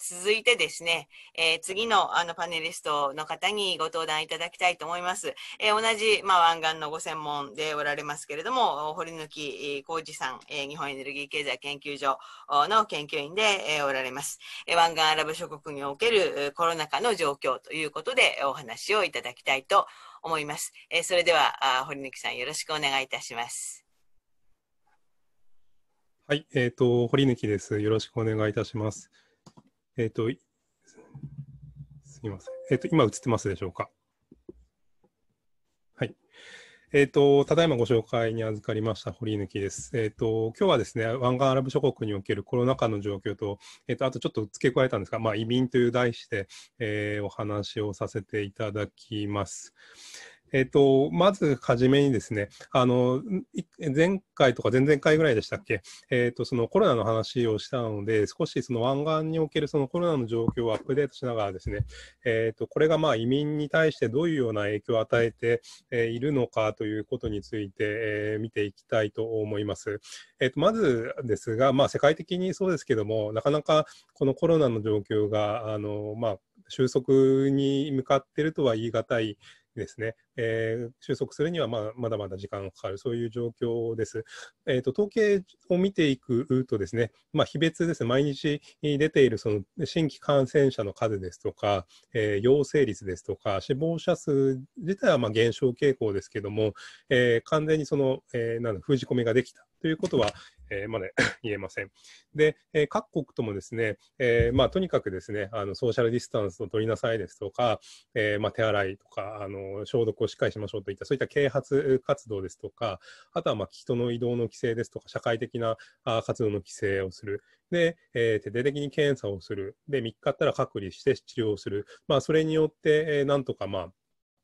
続いてですね、えー、次のあのパネリストの方にご登壇いただきたいと思います。えー、同じ、まあ、湾岸のご専門でおられますけれども、堀抜浩二さん、えー、日本エネルギー経済研究所の研究員で、えおられます、え湾岸アラブ諸国におけるコロナ禍の状況ということでお話をいただきたいと思います。えそれでは、あ堀抜さんよろしくお願いいたします。はい、えっ、と、堀抜です。よろしくお願いいたします。えっ、ー、と、すみません。えっ、ー、と、今映ってますでしょうか。はい。えっ、ー、と、ただいまご紹介に預かりました堀抜です。えっ、ー、と、今日はですね、湾岸アラブ諸国におけるコロナ禍の状況と、えっ、ー、と、あとちょっと付け加えたんですが、まあ、移民という題して、えー、お話をさせていただきます。えっ、ー、と、まずはじめにですね、あの、前回とか前々回ぐらいでしたっけ、えっ、ー、と、そのコロナの話をしたので、少しその湾岸におけるそのコロナの状況をアップデートしながらですね、えっ、ー、と、これがまあ移民に対してどういうような影響を与えて、いるのかということについて、え見ていきたいと思います。えっ、と、まずですが、まあ世界的にそうですけども、なかなかこのコロナの状況が、あの、まあ、収束に向かっているとは言い難いですね、えー、収束するには、まあ、まだまだ時間がかかる、そういう状況です。えーと、統計を見ていくとですね、まあ、日別ですね、毎日出ているその新規感染者の数ですとか、えー、陽性率ですとか、死亡者数自体はまあ減少傾向ですけども、えー、完全にその、えー、なん封じ込めができたということは、えー、まだ 言えません。で、えー、各国ともですね、えー、まあ、とにかくですね、あのソーシャルディスタンスを取りなさいですとか、えまあ、手洗いとかあの、消毒をしっかりしましょうといった、そういった啓発活動ですとか、あとはまあ人の移動の規制ですとか、社会的なあ活動の規制をする。で、えー、徹底的に検査をする。で、3日あったら隔離して治療をする。まあ、それによって、えなんとか、まあ、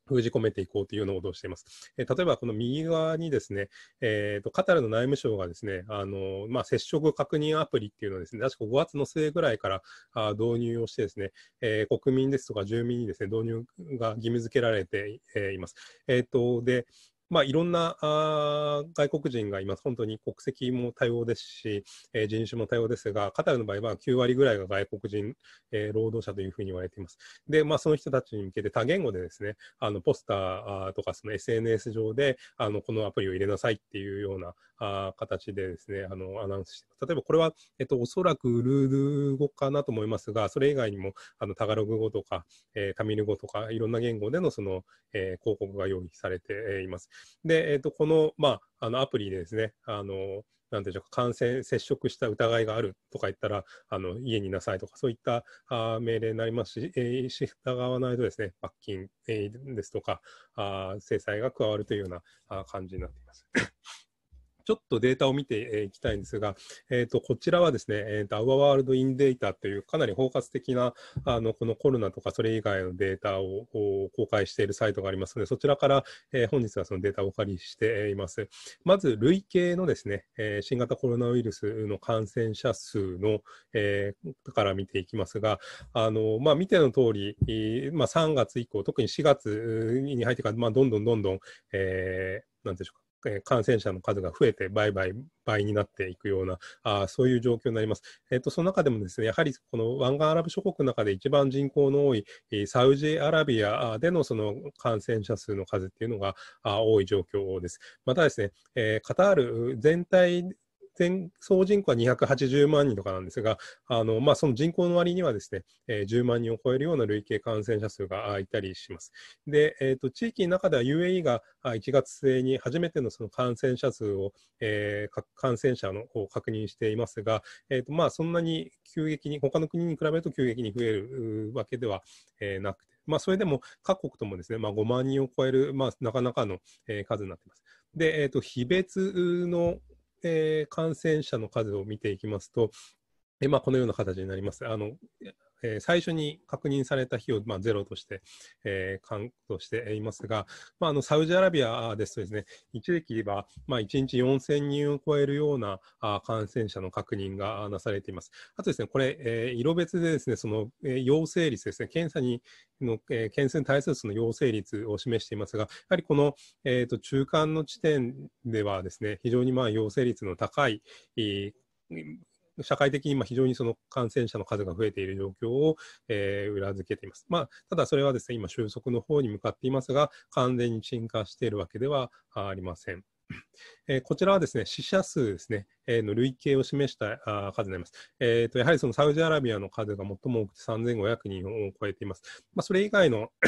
封じ込めていこうというのをどうしています。えー、例えば、この右側にですね、えーと、カタルの内務省がですね、あのまあ、接触確認アプリっていうのをですね、確か5月の末ぐらいからあ導入をしてですね、えー、国民ですとか住民にですね、導入が義務付けられて、えー、います。えっ、ー、と、で、まあ、いろんなあ外国人がいます、本当に国籍も多様ですし、えー、人種も多様ですが、カタールの場合は9割ぐらいが外国人、えー、労働者というふうに言われています。で、まあ、その人たちに向けて多言語でですね、あのポスターとかその SNS 上であのこのアプリを入れなさいっていうようなあ形でですね、あのアナウンスして例えばこれは、えっと、おそらくルール語かなと思いますが、それ以外にもあのタガログ語とか、えー、タミル語とか、いろんな言語でのその、えー、広告が用意されています。で、えーと、この,、まあ、あのアプリでですね、あのなんていうか感染、接触した疑いがあるとか言ったら、あの家にいなさいとか、そういったあ命令になりますし、えー、従わないとですね、罰金、えー、ですとかあ、制裁が加わるというようなあ感じになっています。ちょっとデータを見ていきたいんですが、えー、とこちらはですね、えー、と Our World in Data というかなり包括的なあのこのコロナとかそれ以外のデータを公開しているサイトがありますので、そちらから、えー、本日はそのデータをお借りしています。まず、累計のですね、えー、新型コロナウイルスの感染者数の、えー、から見ていきますが、あのまあ、見ての通り、まあ、3月以降、特に4月に入ってから、まあ、どんどんどんどん、えー、なんでしょうか。え感染者の数が増えて倍倍倍になっていくようなあそういう状況になります。えっ、とその中でもですねやはりこの湾岸アラブ諸国の中で一番人口の多い、サウジアラビアでのその感染者数の数っていうのがあ多い状況です。またですね、えカタール全体全総人口は280万人とかなんですが、あのまあ、その人口の割にはですね、えー、10万人を超えるような累計感染者数がいたりします。で、えーと、地域の中では UAE が1月末に初めてのその感染者数を、えー、感染者のを確認していますが、えーとまあ、そんなに急激に、他の国に比べると急激に増えるわけでは、えなくて、まあ、それでも各国ともですね、まあ、5万人を超える、まあ、なかなかの、えー、数になっています。で、えーと、と非別のえー、感染者の数を見ていきますと、えまあ、このような形になります。あのえー、最初に確認された日を、まあ、ゼロとして、えー、カウントしていますが、まあ、あのサウジアラビアですとですね、一時は、まあ、1日4000人を超えるようなあ感染者の確認がなされています。あとですね、これ、えー、色別でですね、その、えー、陽性率ですね、検査にの、えー、検査に対するその陽性率を示していますが、やはりこの、えーと中間の地点ではですね、非常にまあ陽性率の高い、えー社会的に今非常にその感染者の数が増えている状況を、えー、裏付けています。まあ、ただそれはですね、今収束の方に向かっていますが、完全に進化しているわけではありません。えー、こちらはですね死者数ですね、えー、の累計を示したあ数になります、えーと。やはりそのサウジアラビアの数が最も多くて3500人を超えています。まあ、それ以外の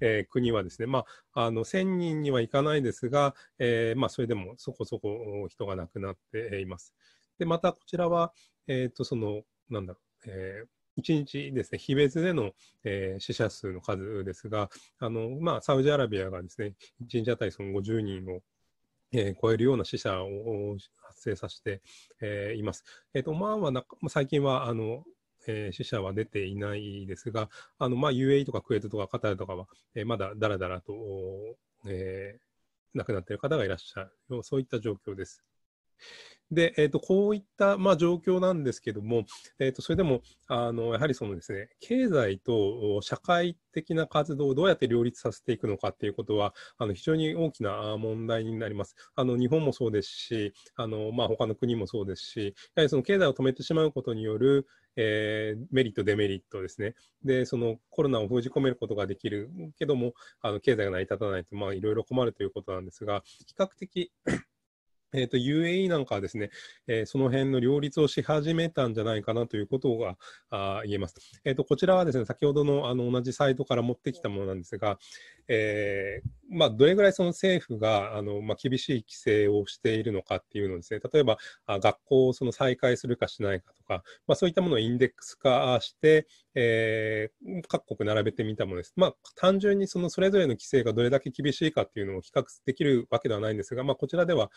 えー、国はですね、まあ、あの1000人にはいかないですが、えーまあ、それでもそこそこ人が亡くなっています。で、またこちらは、えっ、ー、と、その、なんだろう、えー1日ですね、日別での、えー、死者数の数ですが、あのまあ、サウジアラビアがですね、1日あたりその50人をえー、超えるような死者を発生させて、えー、います。えーと、まあ最近はあの、えー、死者は出ていないですが、あのまあ、UAE とかクエートとかカタールとかは、えー、まだだらだらと、えー、亡くなっている方がいらっしゃる、そういった状況です。で、えーと、こういった、まあ、状況なんですけども、えーと、それでもあのやはりそのです、ね、経済と社会的な活動をどうやって両立させていくのかということはあの非常に大きな問題になります。あの日本もそうですしあの、まあ、他の国もそうですしやはりその経済を止めてしまうことによるえー、メリット、デメリットですね。で、そのコロナを封じ込めることができるけども、あの経済が成り立たないと、まあ、いろいろ困るということなんですが、比較的えーと、UAE なんかはですね、えー、その辺の両立をし始めたんじゃないかなということがあ言えます、えーと。こちらはですね、先ほどのあの同じサイトから持ってきたものなんですが、えー、まあ、どれぐらいその政府があの、まあ、厳しい規制をしているのかっていうのですね、例えばあ学校をその再開するかしないかとか、まあ、そういったものをインデックス化して、えー、各国並べてみたものです。まあ、単純にそのそれぞれの規制がどれだけ厳しいかっていうのを比較できるわけではないんですが、まあ、こちらでは、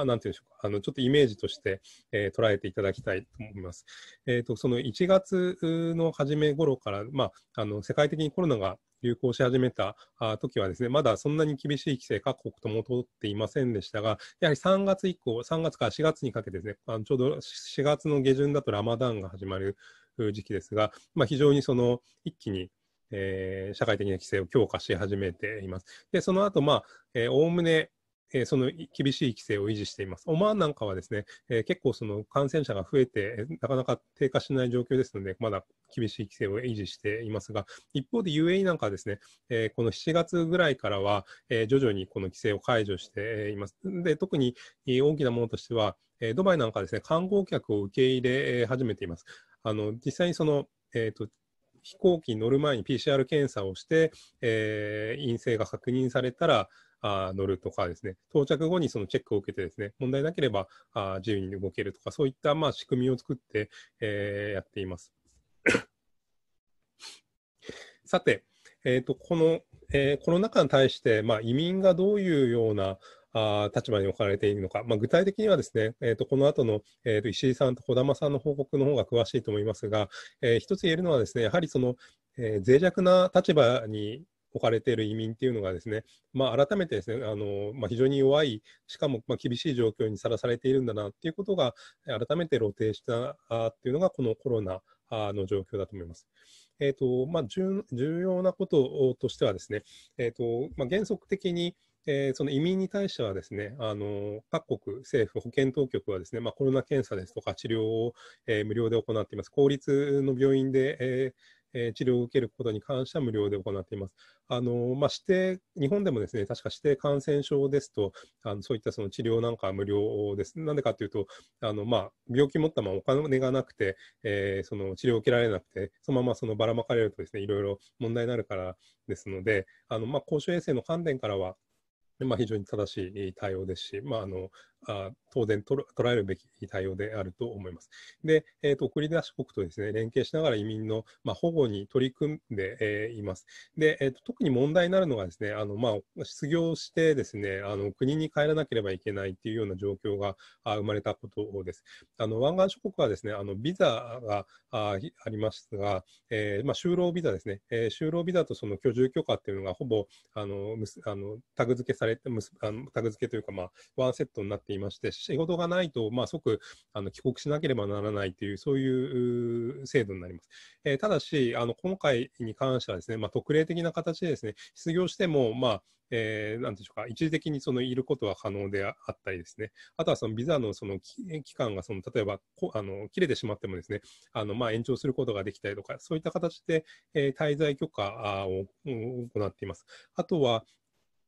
あなんていうんでしょうか、あのちょっとイメージとして、えー、捉えていただきたいと思います。えーと、とその1月の初め頃から、まあ、あの世界的にコロナが流行し始めた時はですね、まだそんなに厳しい規制各国とも通っていませんでしたが、やはり3月以降、3月から4月にかけてですね、あのちょうど4月の下旬だとラマダンが始まる時期ですが、まあ、非常にその一気にえー、社会的な規制を強化し始めています。で、その後、まあ、おおむねえー、その厳しい規制を維持しています。オマーンなんかはですね、えー、結構その感染者が増えて、なかなか低下しない状況ですので、まだ厳しい規制を維持していますが、一方で UAE なんかはですね、えー、この7月ぐらいからは、え徐々にこの規制を解除しています。で、特に大きなものとしては、えドバイなんかはですね、観光客を受け入れ始めています。あの、実際にその、えっ、と、飛行機に乗る前に PCR 検査をして、え陰性が確認されたら、あ乗るとかですね、到着後にそのチェックを受けてですね、問題なければあ自由に動けるとか、そういったまあ仕組みを作って、えー、やっています。さて、えーと、この、えー、コロナ禍に対して、まあ、移民がどういうようなあ立場に置かれているのか、まあ、具体的にはですね、えーと、この後の、えーと、と石井さんと児玉さんの報告の方が詳しいと思いますが、えー、一つ言えるのはですね、やはりその、えー、脆弱な立場に置かれている移民っていうのがですね、まあ、改めてですね、あのまあ、非常に弱い、しかもまあ厳しい状況にさらされているんだなっていうことが、改めて露呈したっていうのが、このコロナの状況だと思います。えーとまあ、重要なこととしてはですね、えーとまあ、原則的に、えー、その移民に対してはですね、あの各国政府、保健当局はですね、まあ、コロナ検査ですとか治療を、えー、無料で行っています。公立の病院で、えーえー、治療を受けることに関しては無料で行っています。あのまあ、指定日本でもですね確か指定感染症ですとあのそういったその治療なんかは無料です。なんでかというとあの、まあ、病気持ったままお金がなくて、えー、その治療を受けられなくてそのままそのばらまかれるとですねいろいろ問題になるからですのであの、まあ、公衆衛生の観点からはまあ、非常に正しい対応ですし、まあ、あのあ当然捉えるべき対応であると思います。で、えーと、送り出し国とですね連携しながら移民の、まあ、保護に取り組んで、えー、います。で、えーと、特に問題になるのがですねあの、まあ、失業してですねあの国に帰らなければいけないというような状況があ生まれたことです。あの湾岸諸国はですねあのビザがあありますが、えーまあ、就労ビザですね、えー、就労ビザとその居住許可っていうのがほぼあのあのタグ付けされてあのタグ付けというか、まあ、ワンセットになってっていまして、仕事がないと、まあ、即あの帰国しなければならないという、そういう制度になります。えー、ただし、あの今回に関してはですね、まあ、特例的な形でですね、失業しても、まあ、えー、なんでしょうか、一時的にそのいることは可能であったりですね、あとはそのビザのその期間がその例えばこあの切れてしまってもですね、あのまあ延長することができたりとか、そういった形で、えー、滞在許可を行っています。あとは、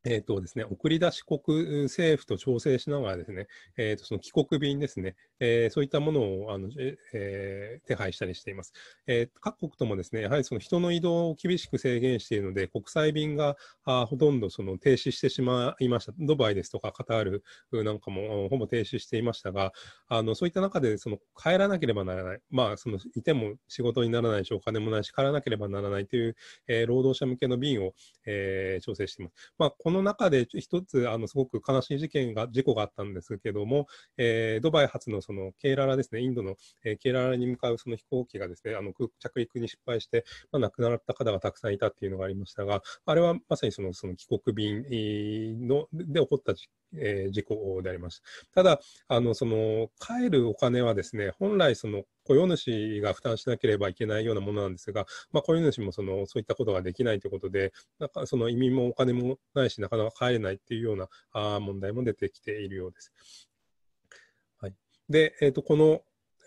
えーとですね、送り出し国政府と調整しながらですね、えー、とその帰国便ですね、えー、そういったものをあの、えー、手配したりしています、えー。各国ともですね、やはりその人の移動を厳しく制限しているので、国際便があほとんどその停止してしまいました。ドバイですとかカタールなんかもほぼ停止していましたが、あのそういった中でその帰らなければならない、まあ、そのいても仕事にならないし、お金もないし、帰らなければならないという、えー、労働者向けの便を、えー、調整しています。まあこの中で一つあのすごく悲しい事件が事故があったんですけども、えー、ドバイ発のそのケーララですねインドの、えー、ケーララに向かうその飛行機がですねあの着陸に失敗して、まあ、亡くなった方がたくさんいたっていうのがありましたがあれはまさにそのその帰国便ので起こった事えー、事項であります。ただ、あのその帰るお金はですね、本来その雇用主が負担しなければいけないようなものなんですが、まあ、雇用主もそのそういったことができないということで、なんかその移民もお金もないし、なかなか帰れないっていうようなあ問題も出てきているようです。はい、で、えーと、この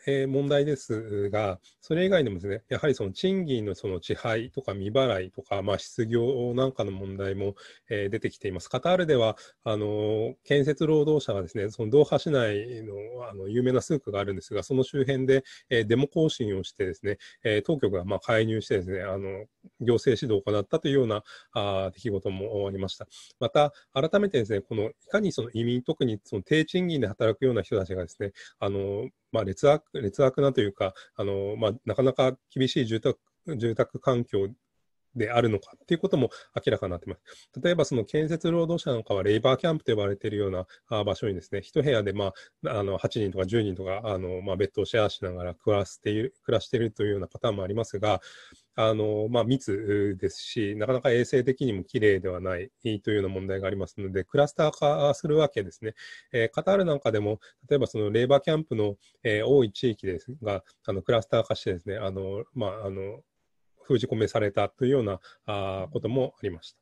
え問題ですが、それ以外でもですね、やはりその賃金のその支配とか未払いとか、まあ、失業なんかの問題も、えー、出てきています。カタールでは、あの、建設労働者がですね、そのドーハ市内のあの有名なスークがあるんですが、その周辺で、えー、デモ行進をしてですね、え当局がまあ介入してですね、あの、行政指導を行ったというようなあ出来事もありました。また、改めてですね、この、いかにその移民、特にその低賃金で働くような人たちがですね、あの、まあ、劣悪、劣悪なというか、あの、まあ、なかなか厳しい住宅、住宅環境であるのかっていうことも明らかになってます。例えばその建設労働者なんかはレイバーキャンプと呼ばれているような場所にですね、一部屋でまあ、あの、8人とか10人とか、あの、まあ、ベッドをシェアしながら暮らしている、暮らしているというようなパターンもありますが、あの、まあ、密ですし、なかなか衛生的にも綺麗ではないというような問題がありますので、クラスター化するわけですね。えー、カタールなんかでも、例えばそのレイバーキャンプの、えー、多い地域ですが、あの、クラスター化してですね、あの、まあ、あの、封じ込めされたというようなあこともありました。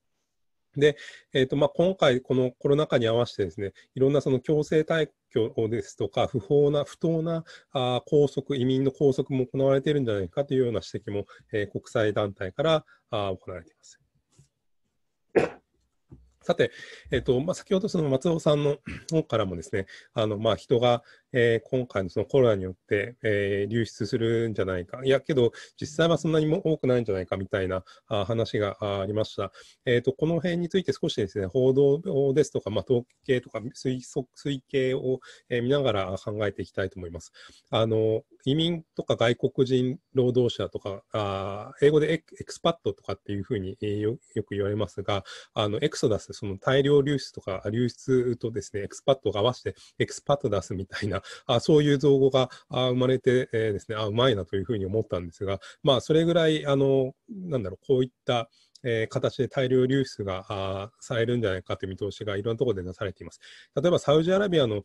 で、えーとまあ、今回、このコロナ禍に合わせてですね、いろんなその強制退去ですとか、不法な、不当なあ拘束、移民の拘束も行われているんじゃないかというような指摘も、えー、国際団体からあ行われています。さて、えっとまあ、先ほどその松尾さんの方からもですね、あのまあ、人が、えー、今回のそのコロナによって、えー、流出するんじゃないか、いやけど、実際はそんなにも多くないんじゃないかみたいなあ話がありました、えーと。この辺について少しですね、報道ですとか、まあ、統計とか推推計を、え見ながら考えていきたいと思います。あの移民とか外国人労働者とか、あ英語でエクスパッドとかっていうふうに、えよく言われますが、あのエクソダスス、その大量流出とか流出とですね、エクスパットを合わせてエクスパット出すみたいな、あそういう造語があ生まれて、えー、ですね、あ、うまいなというふうに思ったんですが、まあ、それぐらい、あの、なんだろう、こういった、えー、形で大量流出があされるんじゃないかという見通しがいろんなところでなされています。例えば、サウジアラビアの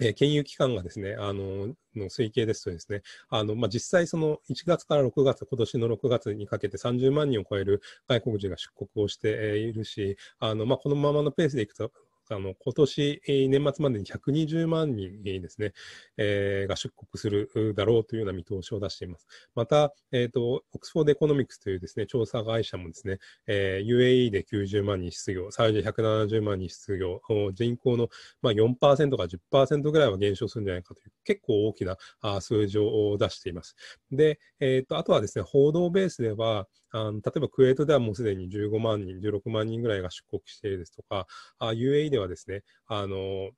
えー、金融機関がですね、あの、の推計ですとですね、あの、まあ、実際その1月から6月、今年の6月にかけて30万人を超える外国人が出国をしているし、あの、まあ、このままのペースでいくと、あの今年、年末までに120万人ですね、えー、が出国するだろうというような見通しを出しています。また、えーと、オックスフォード・エコノミクスというですね調査会社もですね、えー、UAE で90万人失業、サウジで170万人失業、人口の、まあ、4%か10%ぐらいは減少するんじゃないかという、結構大きな数字を出しています。で、えーとあとはですね報道ベースでは、あの例えばクウェートではもうすでに15万人、16万人ぐらいが出国しているですとか、UAE ではですね、あの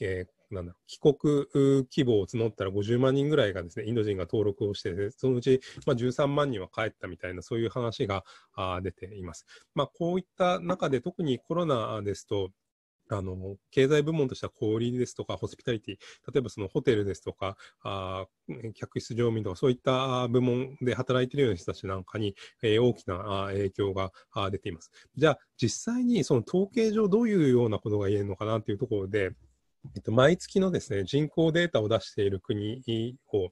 えー、なんだ帰国希望を募ったら50万人ぐらいがですねインド人が登録をして、ね、そのうち、まあ、13万人は帰ったみたいなそういう話があ出ています。まあ、こういった中で特にコロナですとあの、経済部門としては小売ですとか、ホスピタリティ、例えばそのホテルですとか、あ客室乗務員とか、そういった部門で働いているような人たちなんかに、えー、大きな影響が出ています。じゃあ、実際にその統計上どういうようなことが言えるのかなというところで、えっと、毎月のですね、人口データを出している国を、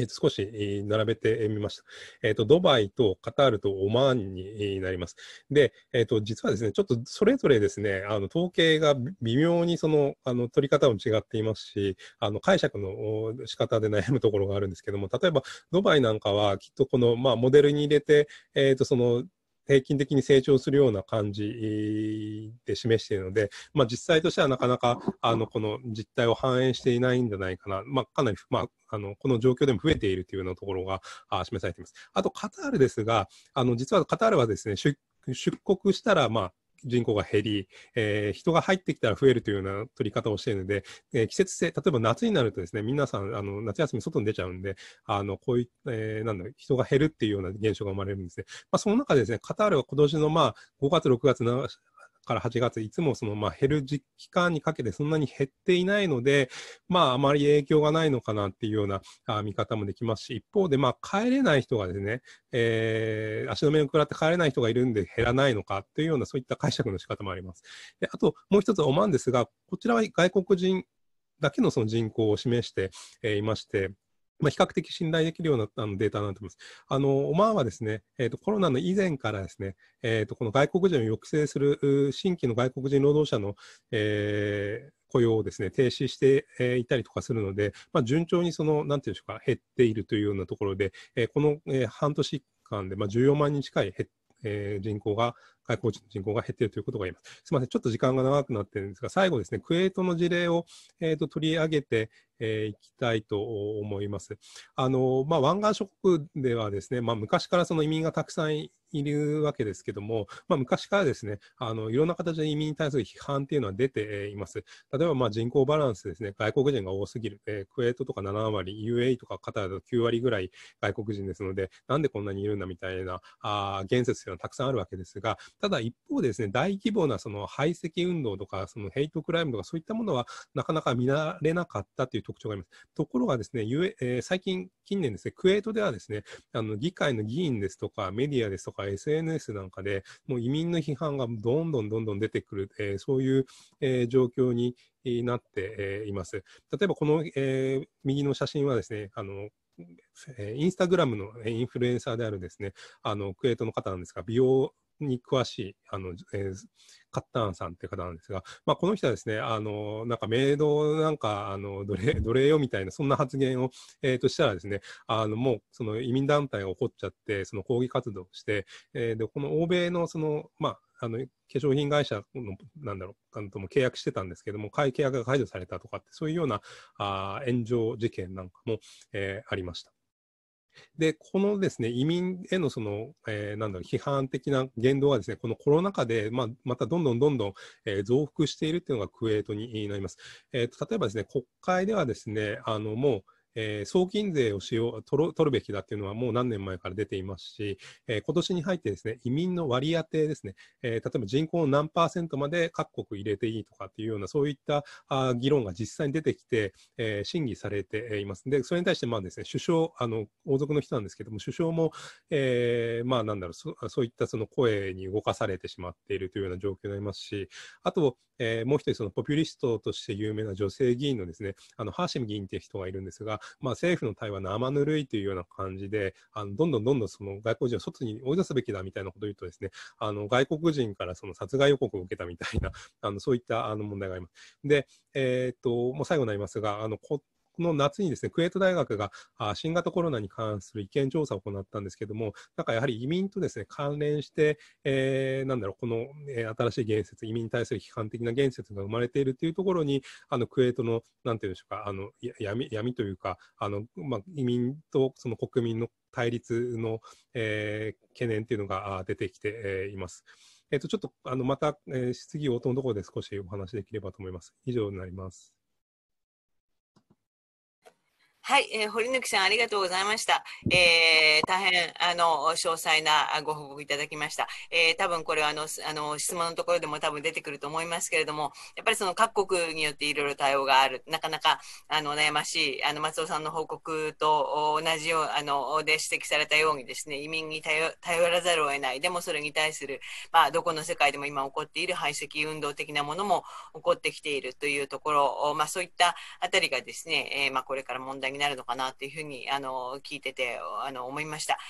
えっと、少し並べてみました。えっ、と、ドバイとカタールとオマーンになります。で、えっ、と、実はですね、ちょっとそれぞれですね、あの、統計が微妙にその、あの、取り方も違っていますし、あの、解釈の仕方で悩むところがあるんですけども、例えば、ドバイなんかはきっとこの、まあ、モデルに入れて、えっ、と、その、平均的に成長するような感じで示しているので、まあ、実際としてはなかなかあのこの実態を反映していないんじゃないかな、まあ、かなり、まあ、あのこの状況でも増えているというようなところがあ示されています。あとカタールですが、あの実はカタールはですね出国したら、まあ、人口が減り、えー、人が入ってきたら増えるというような取り方をしているので、えー、季節性、例えば夏になるとですね、皆さん、あの夏休み外に出ちゃうんで、あのこういう、えー、なんだろう、人が減るっていうような現象が生まれるんですね。まあ、その中でですね、カタールは今年のまあ5月、6月から8月、いつもそのまあ減る期間にかけてそんなに減っていないので、まあ、あまり影響がないのかなっていうようなあ見方もできますし、一方で、まあ、帰れない人がですね、えー、足止めを食らって帰れない人がいるんで減らないのかっていうような、そういった解釈の仕方もあります。であと、もう一つ、おまんですが、こちらは外国人だけのその人口を示していまして、まあ、比較的信頼できるようなあのデータになってます。あの、オマーンはですね、えーと、コロナの以前からですね、えーと、この外国人を抑制する新規の外国人労働者の、えー、雇用をですね、停止していたりとかするので、まあ、順調にその、なんていうんでしょうか、減っているというようなところで、えー、この、えー、半年間で、まあ、14万人近い減っえー、人口が、外国人の人口が減っているということが言えます。すみません、ちょっと時間が長くなっているんですが、最後ですね、クエートの事例を、えーと、取り上げて、えー、いきたいと思います。あのまあ、湾岸諸国ではですね、まあ、昔からその移民がたくさんいるわけですけども、まあ、昔からですねあのいろんな形で移民に対する批判っていうのは出ています。例えばまあ人口バランスですね、外国人が多すぎる、えー、クウェートとか7割、u a とかカタールと9割ぐらい外国人ですので、なんでこんなにいるんだみたいなあ言説というのはたくさんあるわけですが、ただ一方でですね、大規模なその排斥運動とか、そのヘイトクライムとか、そういったものはなかなか見られなかったという特徴があります。ところがですね、ええー、最近、近年ですね、クウェートではですね、あの議会の議員ですとか、メディアですとか、か SNS なんかで、もう移民の批判がどんどんどんどん出てくる、えー、そういう、えー、状況になって、います。例えばこの、えー、右の写真はですね、あのインスタグラムのインフルエンサーであるですね、あの、クエイトの方なんですが、美容に詳しい、あの、えー、カッターンさんって方なんですが、まあ、この人はですね、あの、なんか、メイドなんか、あの、奴隷、奴隷よみたいな、そんな発言を、えー、としたらですね、あの、もう、その移民団体が起こっちゃって、その抗議活動をして、えー、で、この欧米の、その、まあ、あの、化粧品会社の、なんだろう、あのとも契約してたんですけども、契約が解除されたとかって、そういうようなあ炎上事件なんかも、えー、ありました。で、このですね、移民へのその、えー、なんだろう、批判的な言動はですね、このコロナ禍で、まあ、またどんどんどんどん、えー、増幅しているっていうのがクウェートになります。えー、例えばですね、国会ではですね、あの、もう、えー、送金税をしよう取るべきだっていうのはもう何年前から出ていますし、えー、今年に入ってですね移民の割り当てですね、えー、例えば人口の何パーセントまで各国入れていいとかっていうようなそういったあ議論が実際に出てきて、えー、審議されています。でそれに対してまあですね首相あの王族の人なんですけども首相も、えー、まあなんだろうそそういったその声に動かされてしまっているというような状況になりますしあと、えー、もう一人そのポピュリストとして有名な女性議員のですねあのハーシム議員という人がいるんですがまあ、政府の対話の生ぬるいというような感じで、あのどんどんどんどんその外国人を外に追い出すべきだみたいなことを言うとですね、あの外国人からその殺害予告を受けたみたいな、あのそういったあの問題があります。で、えー、っと、もう最後になりますが、あの、の夏にですね、クエート大学が新型コロナに関する意見調査を行ったんですけども、なんかやはり移民とですね、関連して、えー、なんだろう、この、え新しい言説、移民に対する批判的な言説が生まれているというところに、あの、クエートの、なんていうんでしょうか、あの、闇、闇というか、あの、まあ、移民とその国民の対立の、えー、懸念というのが出てきて、います。えっ、ー、と、ちょっと、あの、また、えー、質疑応答のところで少しお話できればと思います。以上になります。はい、えー、堀貫さんありがとうございました。えー、大変あの詳細なご報告いただきました。えー、多分これはあのあの質問のところでも多分出てくると思いますけれども、やっぱりその各国によっていろいろ対応がある、なかなかあの悩ましいあの松尾さんの報告と同じようあので指摘されたようにですね、移民に頼らざるを得ない。でもそれに対するまあどこの世界でも今起こっている排斥運動的なものも起こってきているというところ、まあそういったあたりがですね、えー、まあこれから問題にになるのかなっていうふうにあの聞いててあの思いました。